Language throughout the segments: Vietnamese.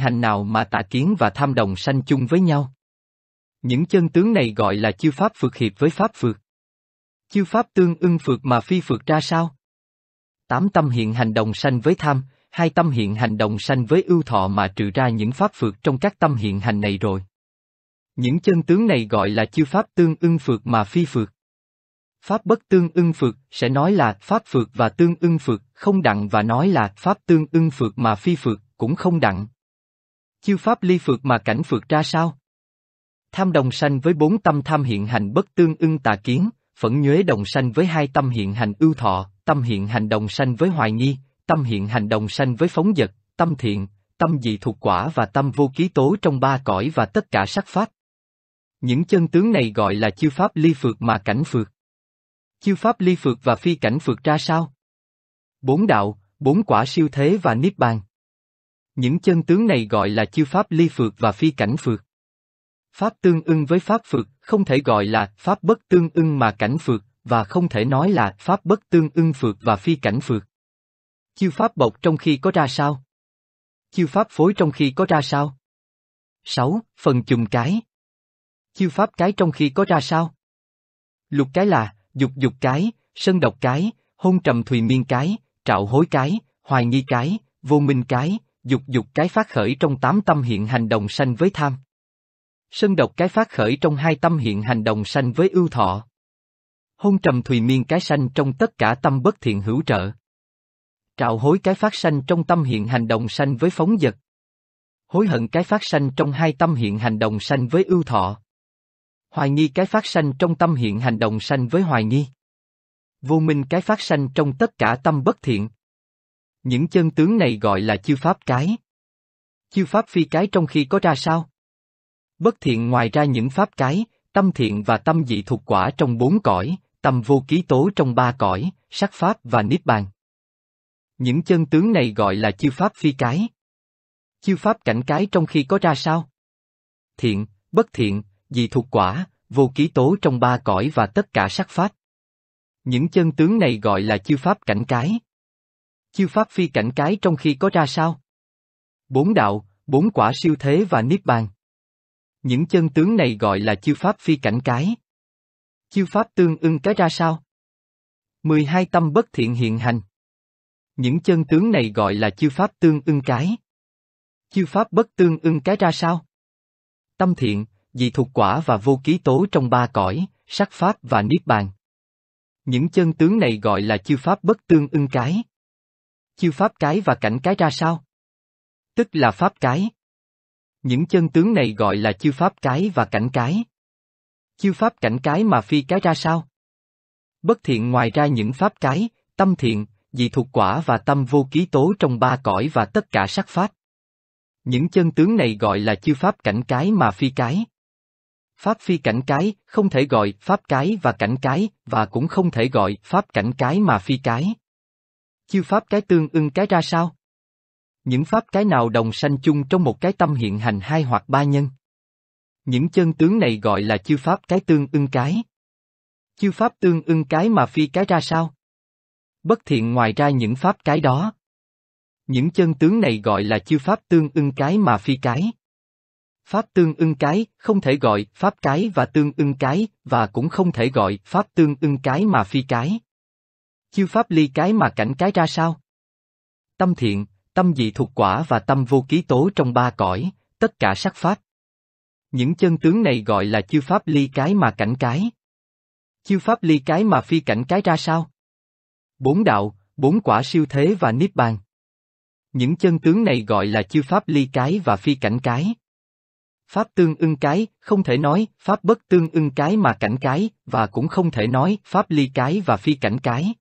hành nào mà tạ kiến và tham đồng sanh chung với nhau. Những chân tướng này gọi là chư pháp phược hiệp với pháp phược. Chư pháp tương ưng phược mà phi phược ra sao? Tám tâm hiện hành đồng sanh với tham, hai tâm hiện hành đồng sanh với ưu thọ mà trừ ra những pháp phược trong các tâm hiện hành này rồi. Những chân tướng này gọi là chư pháp tương ưng phược mà phi phược. Pháp bất tương ưng phược sẽ nói là pháp phược và tương ưng phược, không đặng và nói là pháp tương ưng phược mà phi phược, cũng không đặng. Chiêu pháp ly phượt mà cảnh phượt ra sao? Tham đồng sanh với bốn tâm tham hiện hành bất tương ưng tà kiến, phẫn nhuế đồng sanh với hai tâm hiện hành ưu thọ, tâm hiện hành đồng sanh với hoài nghi, tâm hiện hành đồng sanh với phóng dật, tâm thiện, tâm dị thuộc quả và tâm vô ký tố trong ba cõi và tất cả sắc pháp. Những chân tướng này gọi là chiêu pháp ly phượt mà cảnh phượt. Chiêu pháp ly phượt và phi cảnh phượt ra sao? Bốn đạo, bốn quả siêu thế và niết bàn. Những chân tướng này gọi là chiêu pháp ly phược và phi cảnh phược. Pháp tương ưng với pháp phược, không thể gọi là pháp bất tương ưng mà cảnh phược, và không thể nói là pháp bất tương ưng phược và phi cảnh phược. Chiêu pháp bộc trong khi có ra sao? Chiêu pháp phối trong khi có ra sao? 6. Phần chùm cái Chiêu pháp cái trong khi có ra sao? Lục cái là, dục dục cái, sân độc cái, hôn trầm thùy miên cái, trạo hối cái, hoài nghi cái, vô minh cái, Dục dục cái phát khởi trong tám tâm hiện hành đồng sanh với tham. sân độc cái phát khởi trong hai tâm hiện hành đồng sanh với ưu thọ. Hôn trầm thùy miên cái sanh trong tất cả tâm bất thiện hữu trợ. Trạo hối cái phát sanh trong tâm hiện hành đồng sanh với phóng vật. Hối hận cái phát sanh trong hai tâm hiện hành đồng sanh với ưu thọ. Hoài nghi cái phát sanh trong tâm hiện hành đồng sanh với hoài nghi. Vô minh cái phát sanh trong tất cả tâm bất thiện, những chân tướng này gọi là chư pháp cái. Chư pháp phi cái trong khi có ra sao? Bất thiện ngoài ra những pháp cái, tâm thiện và tâm dị thuộc quả trong bốn cõi, tâm vô ký tố trong ba cõi, sắc pháp và niết bàn. Những chân tướng này gọi là chư pháp phi cái. Chư pháp cảnh cái trong khi có ra sao? Thiện, bất thiện, dị thuộc quả, vô ký tố trong ba cõi và tất cả sắc pháp. Những chân tướng này gọi là chư pháp cảnh cái. Chiêu pháp phi cảnh cái trong khi có ra sao? Bốn đạo, bốn quả siêu thế và niết bàn. Những chân tướng này gọi là chiêu pháp phi cảnh cái. Chiêu pháp tương ưng cái ra sao? 12 tâm bất thiện hiện hành. Những chân tướng này gọi là chiêu pháp tương ưng cái. Chiêu pháp bất tương ưng cái ra sao? Tâm thiện, dị thuộc quả và vô ký tố trong ba cõi, sắc pháp và niết bàn. Những chân tướng này gọi là chiêu pháp bất tương ưng cái chiêu pháp cái và cảnh cái ra sao? Tức là pháp cái. Những chân tướng này gọi là chiêu pháp cái và cảnh cái. Chiêu pháp cảnh cái mà phi cái ra sao? Bất thiện ngoài ra những pháp cái, tâm thiện, dị thuộc quả và tâm vô ký tố trong ba cõi và tất cả sắc pháp. Những chân tướng này gọi là chiêu pháp cảnh cái mà phi cái. Pháp phi cảnh cái, không thể gọi pháp cái và cảnh cái, và cũng không thể gọi pháp cảnh cái mà phi cái chiêu pháp cái tương ưng cái ra sao? Những pháp cái nào đồng sanh chung trong một cái tâm hiện hành hai hoặc ba nhân? Những chân tướng này gọi là chiêu pháp cái tương ưng cái. Chiêu pháp tương ưng cái mà phi cái ra sao? Bất thiện ngoài ra những pháp cái đó. Những chân tướng này gọi là chiêu pháp tương ưng cái mà phi cái. Pháp tương ưng cái, không thể gọi pháp cái và tương ưng cái, và cũng không thể gọi pháp tương ưng cái mà phi cái. Chiêu pháp ly cái mà cảnh cái ra sao? Tâm thiện, tâm dị thuộc quả và tâm vô ký tố trong ba cõi, tất cả sắc pháp. Những chân tướng này gọi là chiêu pháp ly cái mà cảnh cái. Chiêu pháp ly cái mà phi cảnh cái ra sao? Bốn đạo, bốn quả siêu thế và niết bàn. Những chân tướng này gọi là chiêu pháp ly cái và phi cảnh cái. Pháp tương ưng cái, không thể nói, pháp bất tương ưng cái mà cảnh cái, và cũng không thể nói, pháp ly cái và phi cảnh cái.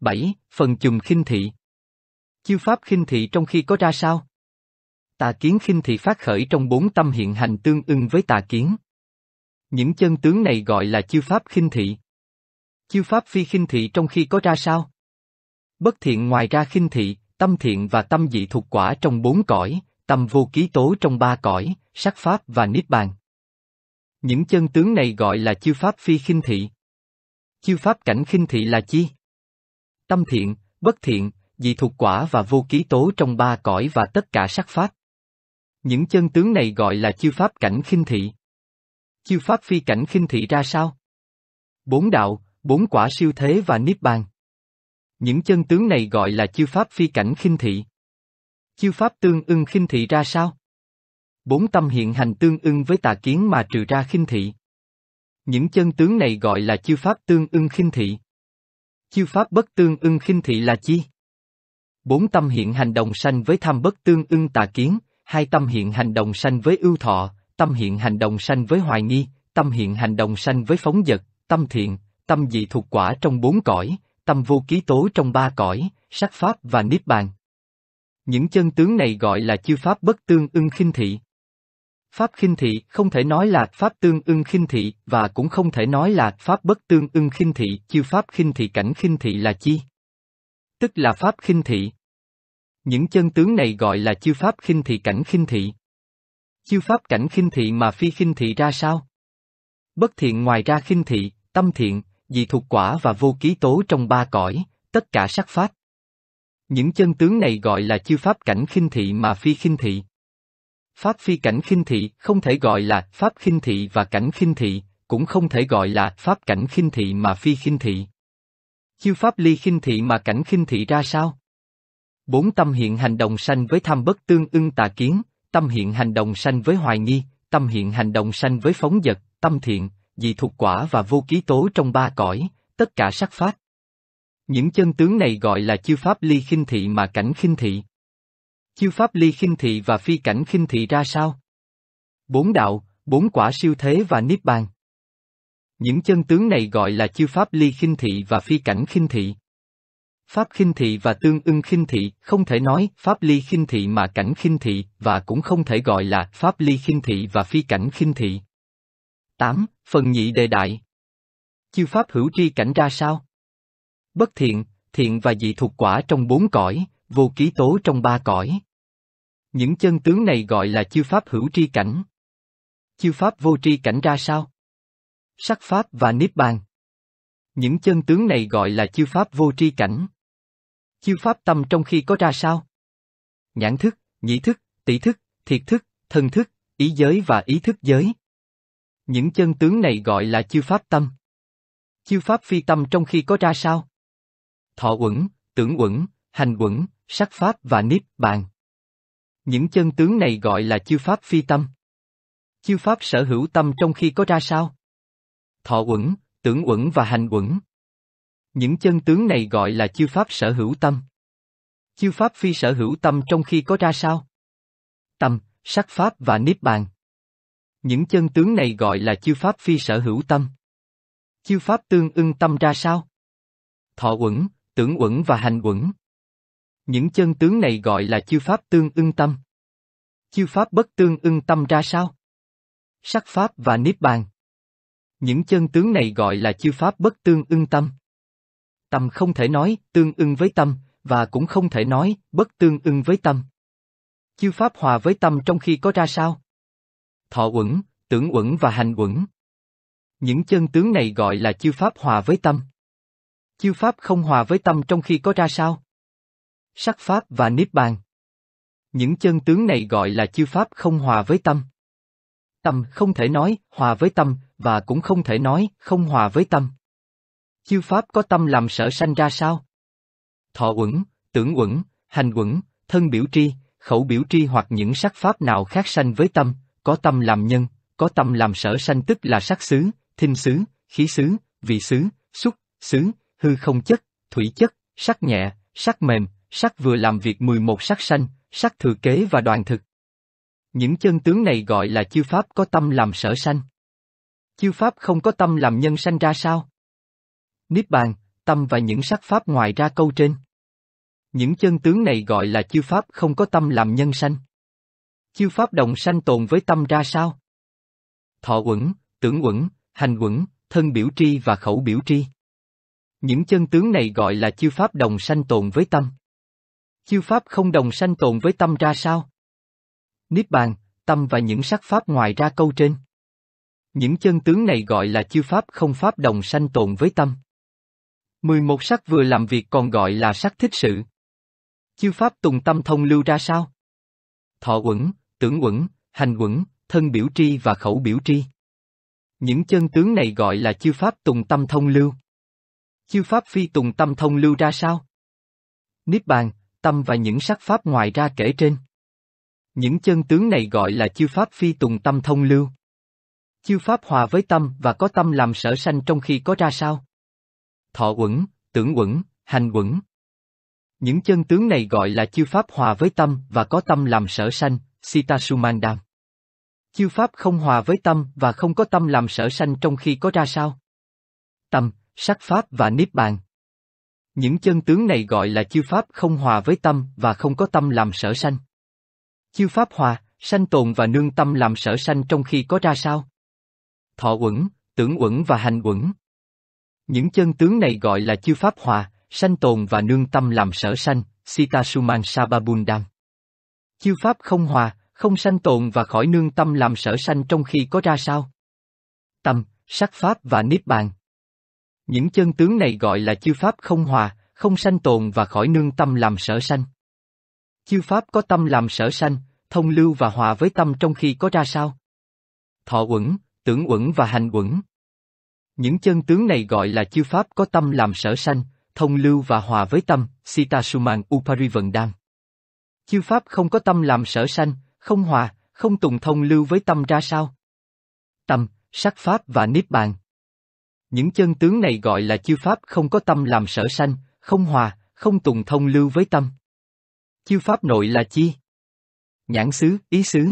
7. Phần chùm khinh thị Chiêu pháp khinh thị trong khi có ra sao? Tà kiến khinh thị phát khởi trong bốn tâm hiện hành tương ưng với tà kiến. Những chân tướng này gọi là chiêu pháp khinh thị. Chiêu pháp phi khinh thị trong khi có ra sao? Bất thiện ngoài ra khinh thị, tâm thiện và tâm dị thuộc quả trong bốn cõi, tâm vô ký tố trong ba cõi, sắc pháp và niết bàn. Những chân tướng này gọi là chiêu pháp phi khinh thị. Chiêu pháp cảnh khinh thị là chi? tâm thiện, bất thiện, dị thuộc quả và vô ký tố trong ba cõi và tất cả sắc pháp. Những chân tướng này gọi là chiêu pháp cảnh khinh thị. Chiêu pháp phi cảnh khinh thị ra sao? Bốn đạo, bốn quả siêu thế và niết bàn. Những chân tướng này gọi là chiêu pháp phi cảnh khinh thị. Chiêu pháp tương ưng khinh thị ra sao? Bốn tâm hiện hành tương ưng với tà kiến mà trừ ra khinh thị. Những chân tướng này gọi là chiêu pháp tương ưng khinh thị. Chiêu pháp bất tương ưng khinh thị là chi? Bốn tâm hiện hành đồng sanh với tham bất tương ưng tà kiến, hai tâm hiện hành đồng sanh với ưu thọ, tâm hiện hành đồng sanh với hoài nghi, tâm hiện hành đồng sanh với phóng dật, tâm thiện, tâm dị thuộc quả trong bốn cõi, tâm vô ký tố trong ba cõi, sắc pháp và niết bàn. Những chân tướng này gọi là chư pháp bất tương ưng khinh thị. Pháp khinh thị không thể nói là pháp tương ưng khinh thị và cũng không thể nói là pháp bất tương ưng khinh thị, chư pháp khinh thị cảnh khinh thị là chi? Tức là pháp khinh thị. Những chân tướng này gọi là chư pháp khinh thị cảnh khinh thị. chư pháp cảnh khinh thị mà phi khinh thị ra sao? Bất thiện ngoài ra khinh thị, tâm thiện, dị thuộc quả và vô ký tố trong ba cõi, tất cả sắc pháp. Những chân tướng này gọi là chư pháp cảnh khinh thị mà phi khinh thị. Pháp phi cảnh khinh thị không thể gọi là pháp khinh thị và cảnh khinh thị, cũng không thể gọi là pháp cảnh khinh thị mà phi khinh thị. Chiêu pháp ly khinh thị mà cảnh khinh thị ra sao? Bốn tâm hiện hành động sanh với tham bất tương ưng tà kiến, tâm hiện hành động sanh với hoài nghi, tâm hiện hành động sanh với phóng dật, tâm thiện, dị thuộc quả và vô ký tố trong ba cõi, tất cả sắc phát. Những chân tướng này gọi là chiêu pháp ly khinh thị mà cảnh khinh thị. Chiêu pháp ly khinh thị và phi cảnh khinh thị ra sao? Bốn đạo, bốn quả siêu thế và niết bàn. Những chân tướng này gọi là chiêu pháp ly khinh thị và phi cảnh khinh thị. Pháp khinh thị và tương ưng khinh thị, không thể nói pháp ly khinh thị mà cảnh khinh thị, và cũng không thể gọi là pháp ly khinh thị và phi cảnh khinh thị. 8. Phần nhị đề đại Chiêu pháp hữu tri cảnh ra sao? Bất thiện, thiện và dị thuộc quả trong bốn cõi, vô ký tố trong ba cõi. Những chân tướng này gọi là chư pháp hữu tri cảnh. Chư pháp vô tri cảnh ra sao? Sắc pháp và niết bàn. Những chân tướng này gọi là chư pháp vô tri cảnh. Chư pháp tâm trong khi có ra sao? Nhãn thức, nhĩ thức, tỷ thức, thiệt thức, thân thức, ý giới và ý thức giới. Những chân tướng này gọi là chư pháp tâm. Chư pháp phi tâm trong khi có ra sao? Thọ uẩn, tưởng uẩn, hành uẩn, sắc pháp và niết bàn. Những chân tướng này gọi là chư pháp phi tâm. Chư pháp sở hữu tâm trong khi có ra sao? Thọ uẩn, tưởng uẩn và hành uẩn. Những chân tướng này gọi là chư pháp sở hữu tâm. Chư pháp phi sở hữu tâm trong khi có ra sao? Tâm, sắc pháp và niết bàn. Những chân tướng này gọi là chư pháp phi sở hữu tâm. Chư pháp tương ưng tâm ra sao? Thọ uẩn, tưởng uẩn và hành uẩn. Những chân tướng này gọi là chiêu pháp tương ưng tâm. Chiêu pháp bất tương ưng tâm ra sao? Sắc pháp và niết bàn. Những chân tướng này gọi là chiêu pháp bất tương ưng tâm. Tâm không thể nói tương ưng với tâm, và cũng không thể nói bất tương ưng với tâm. Chiêu pháp hòa với tâm trong khi có ra sao? Thọ uẩn, tưởng uẩn và hành uẩn. Những chân tướng này gọi là chiêu pháp hòa với tâm. Chiêu pháp không hòa với tâm trong khi có ra sao? sắc pháp và niết bàn. Những chân tướng này gọi là chư pháp không hòa với tâm. Tâm không thể nói hòa với tâm, và cũng không thể nói không hòa với tâm. Chư pháp có tâm làm sở sanh ra sao? Thọ uẩn, tưởng uẩn, hành uẩn, thân biểu tri, khẩu biểu tri hoặc những sắc pháp nào khác sanh với tâm, có tâm làm nhân, có tâm làm sở sanh tức là sắc xứ, thinh xứ, khí xứ, vị xứ, xúc, xứ, hư không chất, thủy chất, sắc nhẹ, sắc mềm, sắc vừa làm việc 11 sắc sanh, sắc thừa kế và đoàn thực. Những chân tướng này gọi là chiêu pháp có tâm làm sở sanh. Chiêu pháp không có tâm làm nhân sanh ra sao? Niết bàn, tâm và những sắc pháp ngoài ra câu trên. Những chân tướng này gọi là chiêu pháp không có tâm làm nhân sanh. Chiêu pháp đồng sanh tồn với tâm ra sao? Thọ quẩn, tưởng quẩn, hành quẩn, thân biểu tri và khẩu biểu tri. Những chân tướng này gọi là chiêu pháp đồng sanh tồn với tâm. Chiêu pháp không đồng sanh tồn với tâm ra sao? Niết bàn, tâm và những sắc pháp ngoài ra câu trên. Những chân tướng này gọi là chiêu pháp không pháp đồng sanh tồn với tâm. 11 sắc vừa làm việc còn gọi là sắc thích sự. Chiêu pháp tùng tâm thông lưu ra sao? Thọ quẩn, tưởng quẩn, hành quẩn, thân biểu tri và khẩu biểu tri. Những chân tướng này gọi là chiêu pháp tùng tâm thông lưu. Chiêu pháp phi tùng tâm thông lưu ra sao? Niết bàn, tâm và những sắc pháp ngoài ra kể trên. Những chân tướng này gọi là chư pháp phi tùng tâm thông lưu. Chư pháp hòa với tâm và có tâm làm sở sanh trong khi có ra sao? Thọ uẩn, tưởng uẩn, hành uẩn. Những chân tướng này gọi là chư pháp hòa với tâm và có tâm làm sở sanh, Sita Sumandam. Chư pháp không hòa với tâm và không có tâm làm sở sanh trong khi có ra sao? Tâm, sắc pháp và niết bàn. Những chân tướng này gọi là chiêu pháp không hòa với tâm và không có tâm làm sở sanh. Chiêu pháp hòa, sanh tồn và nương tâm làm sở sanh trong khi có ra sao? Thọ uẩn, tưởng uẩn và hành uẩn. Những chân tướng này gọi là chiêu pháp hòa, sanh tồn và nương tâm làm sở sanh, Sita Suman Sababundam. Chiêu pháp không hòa, không sanh tồn và khỏi nương tâm làm sở sanh trong khi có ra sao? Tâm, sắc pháp và niết bàn. Những chân tướng này gọi là chư pháp không hòa, không sanh tồn và khỏi nương tâm làm sở sanh. Chư pháp có tâm làm sở sanh, thông lưu và hòa với tâm trong khi có ra sao? Thọ uẩn, tưởng uẩn và hành uẩn. Những chân tướng này gọi là chư pháp có tâm làm sở sanh, thông lưu và hòa với tâm, Sita Suman Uparivandam. Chư pháp không có tâm làm sở sanh, không hòa, không tùng thông lưu với tâm ra sao? Tâm, sắc pháp và niết bàn, những chân tướng này gọi là chư pháp không có tâm làm sở sanh, không hòa, không tùng thông lưu với tâm. Chư pháp nội là chi? Nhãn xứ, ý xứ.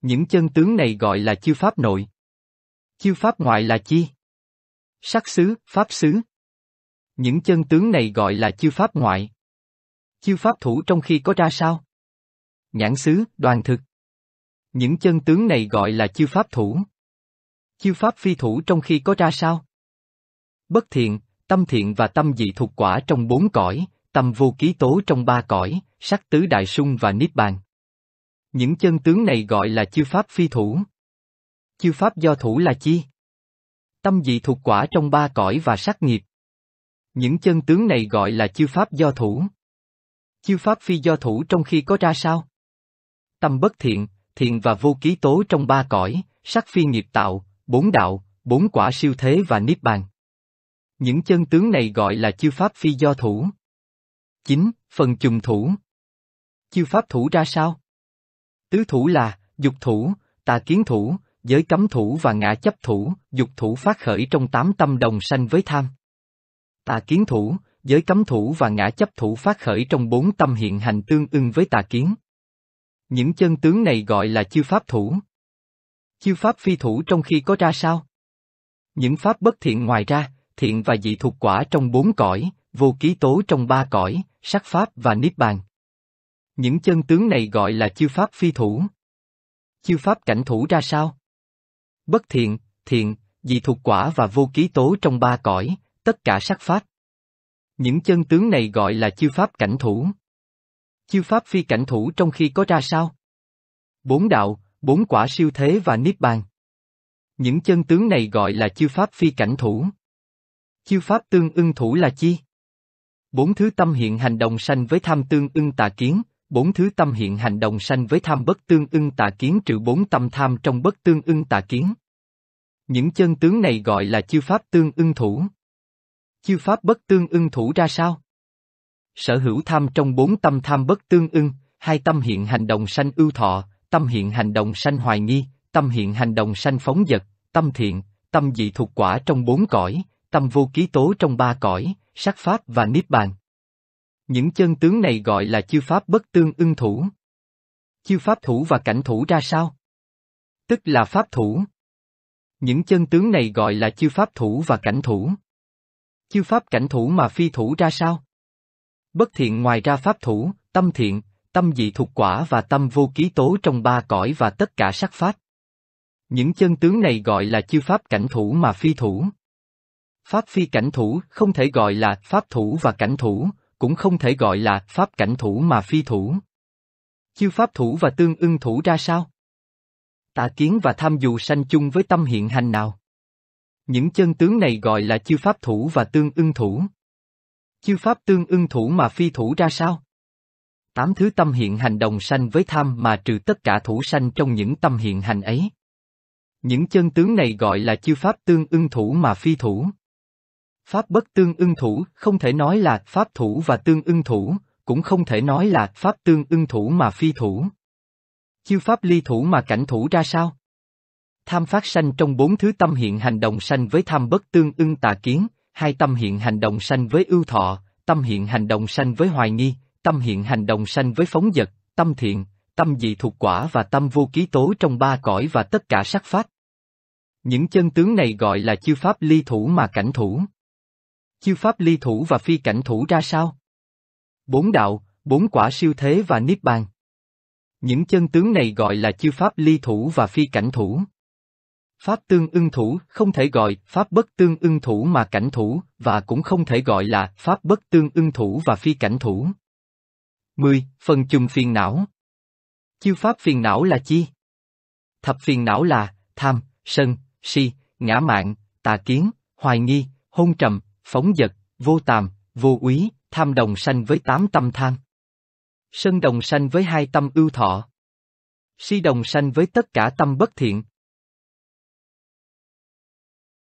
Những chân tướng này gọi là chư pháp nội. Chư pháp ngoại là chi? Sắc xứ, pháp xứ. Những chân tướng này gọi là chư pháp ngoại. Chư pháp thủ trong khi có ra sao? Nhãn xứ, đoàn thực. Những chân tướng này gọi là chư pháp thủ. Chiêu pháp phi thủ trong khi có ra sao? Bất thiện, tâm thiện và tâm dị thuộc quả trong bốn cõi, tâm vô ký tố trong ba cõi, sắc tứ đại sung và niết bàn. Những chân tướng này gọi là chiêu pháp phi thủ. Chiêu pháp do thủ là chi? Tâm dị thuộc quả trong ba cõi và sắc nghiệp. Những chân tướng này gọi là chiêu pháp do thủ. Chiêu pháp phi do thủ trong khi có ra sao? Tâm bất thiện, thiện và vô ký tố trong ba cõi, sắc phi nghiệp tạo, bốn đạo, bốn quả siêu thế và niết bàn. Những chân tướng này gọi là chư pháp phi do thủ. 9. Phần trùng thủ Chư pháp thủ ra sao? Tứ thủ là, dục thủ, tà kiến thủ, giới cấm thủ và ngã chấp thủ, dục thủ phát khởi trong tám tâm đồng sanh với tham. Tà kiến thủ, giới cấm thủ và ngã chấp thủ phát khởi trong bốn tâm hiện hành tương ưng với tà kiến. Những chân tướng này gọi là chư pháp thủ. Chiêu pháp phi thủ trong khi có ra sao? Những pháp bất thiện ngoài ra, thiện và dị thuộc quả trong bốn cõi, vô ký tố trong ba cõi, sắc pháp và niết bàn. Những chân tướng này gọi là chiêu pháp phi thủ. Chiêu pháp cảnh thủ ra sao? Bất thiện, thiện, dị thuộc quả và vô ký tố trong ba cõi, tất cả sắc pháp. Những chân tướng này gọi là chiêu pháp cảnh thủ. Chiêu pháp phi cảnh thủ trong khi có ra sao? Bốn đạo, bốn quả siêu thế và niết bàn. Những chân tướng này gọi là chư pháp phi cảnh thủ. Chư pháp tương ưng thủ là chi? Bốn thứ tâm hiện hành đồng sanh với tham tương ưng tà kiến, bốn thứ tâm hiện hành đồng sanh với tham bất tương ưng tà kiến trừ bốn tâm tham trong bất tương ưng tà kiến. Những chân tướng này gọi là chư pháp tương ưng thủ. Chư pháp bất tương ưng thủ ra sao? Sở hữu tham trong bốn tâm tham bất tương ưng, hai tâm hiện hành đồng sanh ưu thọ, tâm hiện hành động sanh hoài nghi, tâm hiện hành động sanh phóng dật, tâm thiện, tâm dị thuộc quả trong bốn cõi, tâm vô ký tố trong ba cõi, sắc pháp và niết bàn. Những chân tướng này gọi là chư pháp bất tương ưng thủ. Chư pháp thủ và cảnh thủ ra sao? Tức là pháp thủ. Những chân tướng này gọi là chư pháp thủ và cảnh thủ. Chư pháp cảnh thủ mà phi thủ ra sao? Bất thiện ngoài ra pháp thủ, tâm thiện, tâm dị thuộc quả và tâm vô ký tố trong ba cõi và tất cả sắc pháp. Những chân tướng này gọi là chư pháp cảnh thủ mà phi thủ. Pháp phi cảnh thủ không thể gọi là pháp thủ và cảnh thủ, cũng không thể gọi là pháp cảnh thủ mà phi thủ. Chư pháp thủ và tương ưng thủ ra sao? Tà kiến và tham dù sanh chung với tâm hiện hành nào? Những chân tướng này gọi là chư pháp thủ và tương ưng thủ. Chư pháp tương ưng thủ mà phi thủ ra sao? tám thứ tâm hiện hành đồng sanh với tham mà trừ tất cả thủ sanh trong những tâm hiện hành ấy. Những chân tướng này gọi là chiêu pháp tương ưng thủ mà phi thủ. Pháp bất tương ưng thủ không thể nói là pháp thủ và tương ưng thủ, cũng không thể nói là pháp tương ưng thủ mà phi thủ. Chiêu pháp ly thủ mà cảnh thủ ra sao? Tham phát sanh trong bốn thứ tâm hiện hành đồng sanh với tham bất tương ưng tà kiến, hai tâm hiện hành đồng sanh với ưu thọ, tâm hiện hành đồng sanh với hoài nghi, tâm hiện hành đồng sanh với phóng vật tâm thiện, tâm dị thuộc quả và tâm vô ký tố trong ba cõi và tất cả sắc pháp. Những chân tướng này gọi là chư pháp ly thủ mà cảnh thủ. Chư pháp ly thủ và phi cảnh thủ ra sao? Bốn đạo, bốn quả siêu thế và niết bàn. Những chân tướng này gọi là chư pháp ly thủ và phi cảnh thủ. Pháp tương ưng thủ không thể gọi pháp bất tương ưng thủ mà cảnh thủ, và cũng không thể gọi là pháp bất tương ưng thủ và phi cảnh thủ. 10. Phần chùm phiền não Chiêu pháp phiền não là chi? Thập phiền não là tham, sân, si, ngã mạn, tà kiến, hoài nghi, hôn trầm, phóng dật, vô tàm, vô úy, tham đồng sanh với tám tâm tham. Sân đồng sanh với hai tâm ưu thọ. Si đồng sanh với tất cả tâm bất thiện.